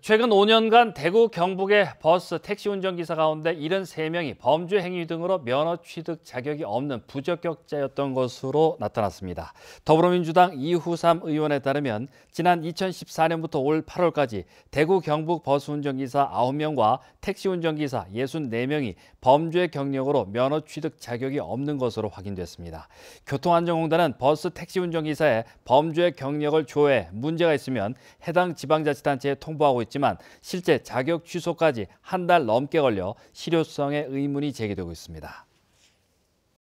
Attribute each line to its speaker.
Speaker 1: 최근 5년간 대구, 경북의 버스, 택시 운전기사 가운데 73명이 범죄 행위 등으로 면허 취득 자격이 없는 부적격자였던 것으로 나타났습니다. 더불어민주당 이후삼 의원에 따르면 지난 2014년부터 올 8월까지 대구, 경북 버스 운전기사 9명과 택시 운전기사 64명이 범죄 경력으로 면허 취득 자격이 없는 것으로 확인됐습니다. 교통안전공단은 버스, 택시 운전기사의 범죄 경력을 조회, 해 문제가 있으면 해당 지방자치단체에 통보하고 있지만 실제 자격 취소까지 한 달 넘게 걸려 실효성의 의문이 제기되고 있습니다.